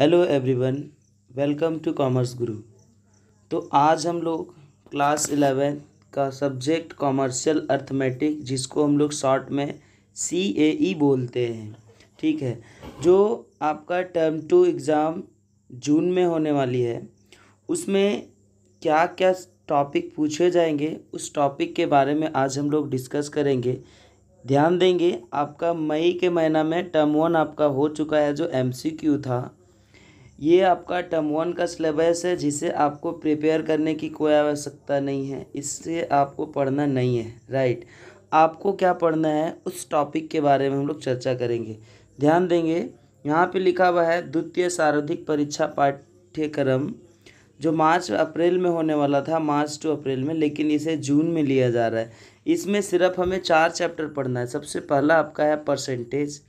hello everyone welcome to Commerce Guru तो आज हम लोग क्लास इलेवन का सब्जेक्ट कॉमर्शियल अर्थमेटिक जिसको हम लोग शॉर्ट में सी ए ई बोलते हैं ठीक है जो आपका टर्म टू एग्ज़ाम जून में होने वाली है उसमें क्या क्या टॉपिक पूछे जाएंगे उस टॉपिक के बारे में आज हम लोग डिस्कस करेंगे ध्यान देंगे आपका मई के महीना में टर्म वन आपका हो चुका है जो एमसीक्यू था ये आपका टर्म वन का सिलेबस है जिसे आपको प्रिपेयर करने की कोई आवश्यकता नहीं है इससे आपको पढ़ना नहीं है राइट आपको क्या पढ़ना है उस टॉपिक के बारे में हम लोग चर्चा करेंगे ध्यान देंगे यहाँ पे लिखा हुआ है द्वितीय सार्वधिक परीक्षा पाठ्यक्रम जो मार्च अप्रैल में होने वाला था मार्च टू अप्रैल में लेकिन इसे जून में लिया जा रहा है इसमें सिर्फ हमें चार चैप्टर पढ़ना है सबसे पहला आपका है परसेंटेज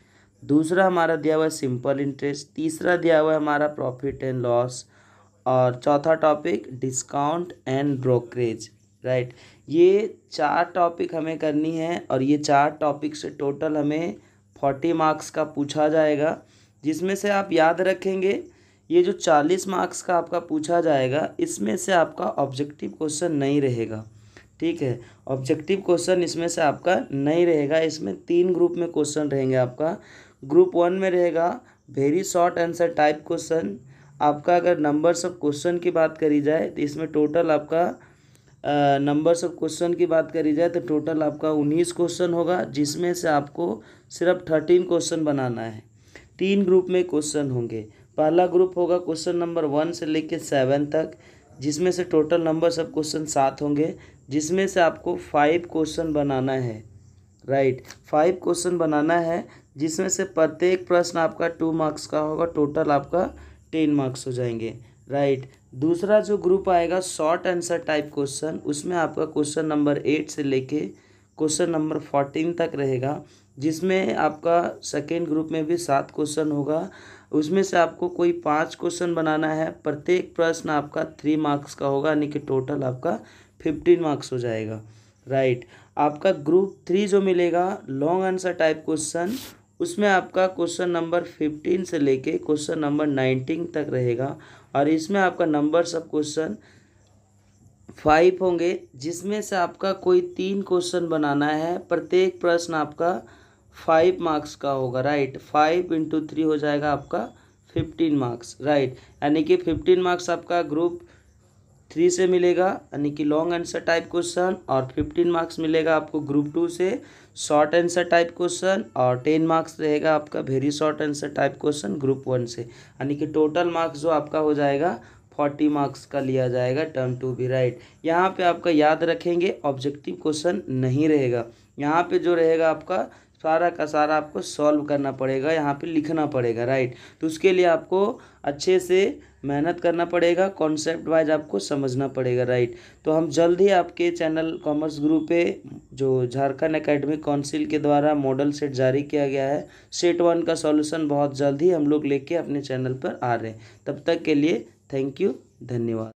दूसरा हमारा दिया हुआ है सिंपल इंटरेस्ट तीसरा दिया हुआ है हमारा प्रॉफिट एंड लॉस और चौथा topic discount and brokerage right ये चार टॉपिक हमें करनी है और ये चार टॉपिक से टोटल हमें फोर्टी मार्क्स का पूछा जाएगा जिसमें से आप याद रखेंगे ये जो चालीस मार्क्स का आपका पूछा जाएगा इसमें से आपका ऑब्जेक्टिव क्वेश्चन नहीं रहेगा ठीक है ऑब्जेक्टिव क्वेश्चन इसमें से आपका नहीं रहेगा इसमें तीन ग्रुप में क्वेश्चन रहेंगे आपका ग्रुप वन में रहेगा very short answer type question आपका अगर नंबर्स ऑफ क्वेश्चन की बात करी जाए तो इसमें टोटल आपका नंबर्स ऑफ क्वेश्चन की बात करी जाए तो टोटल आपका उन्नीस क्वेश्चन होगा जिसमें से आपको सिर्फ थर्टीन क्वेश्चन बनाना है तीन ग्रुप में क्वेश्चन होंगे पहला ग्रुप होगा क्वेश्चन नंबर वन से लेकर सेवन तक जिसमें से टोटल नंबर ऑफ क्वेश्चन सात होंगे जिसमें से आपको फाइव क्वेश्चन बनाना है राइट फाइव क्वेश्चन बनाना है जिसमें से प्रत्येक प्रश्न आपका टू मार्क्स का होगा टोटल आपका टेन मार्क्स हो जाएंगे राइट दूसरा जो ग्रुप आएगा शॉर्ट आंसर टाइप क्वेश्चन उसमें आपका क्वेश्चन नंबर एट से लेके क्वेश्चन नंबर फोर्टीन तक रहेगा जिसमें आपका सेकेंड ग्रुप में भी सात क्वेश्चन होगा उसमें से आपको कोई पाँच क्वेश्चन बनाना है प्रत्येक प्रश्न आपका थ्री मार्क्स का होगा यानी कि टोटल आपका फिफ्टीन मार्क्स हो जाएगा राइट आपका ग्रुप थ्री जो मिलेगा लॉन्ग आंसर टाइप क्वेश्चन उसमें आपका क्वेश्चन नंबर फिफ्टीन से लेके क्वेश्चन नंबर नाइनटीन तक रहेगा और इसमें आपका नंबर सब क्वेश्चन फाइव होंगे जिसमें से आपका कोई तीन क्वेश्चन बनाना है प्रत्येक प्रश्न आपका फाइव मार्क्स का होगा राइट फाइव इंटू थ्री हो जाएगा आपका फिफ्टीन मार्क्स राइट यानी कि फिफ्टीन मार्क्स आपका ग्रुप थ्री से मिलेगा यानी कि लॉन्ग आंसर टाइप क्वेश्चन और फिफ्टीन मार्क्स मिलेगा आपको ग्रुप टू से शॉर्ट आंसर टाइप क्वेश्चन और टेन मार्क्स रहेगा आपका very short answer type question group one से यानी कि टोटल मार्क्स जो आपका हो जाएगा फोर्टी मार्क्स का लिया जाएगा टर्म टू भी राइट यहाँ पे आपका याद रखेंगे ऑब्जेक्टिव क्वेश्चन नहीं रहेगा यहाँ पे जो रहेगा आपका सारा का सारा आपको सॉल्व करना पड़ेगा यहाँ पे लिखना पड़ेगा राइट तो उसके लिए आपको अच्छे से मेहनत करना पड़ेगा कॉन्सेप्ट वाइज आपको समझना पड़ेगा राइट तो हम जल्द ही आपके चैनल कॉमर्स ग्रुप पे जो झारखंड एकेडमिक काउंसिल के द्वारा मॉडल सेट जारी किया गया है सेट वन का सॉल्यूशन बहुत जल्द ही हम लोग लेके अपने चैनल पर आ रहे हैं तब तक के लिए थैंक यू धन्यवाद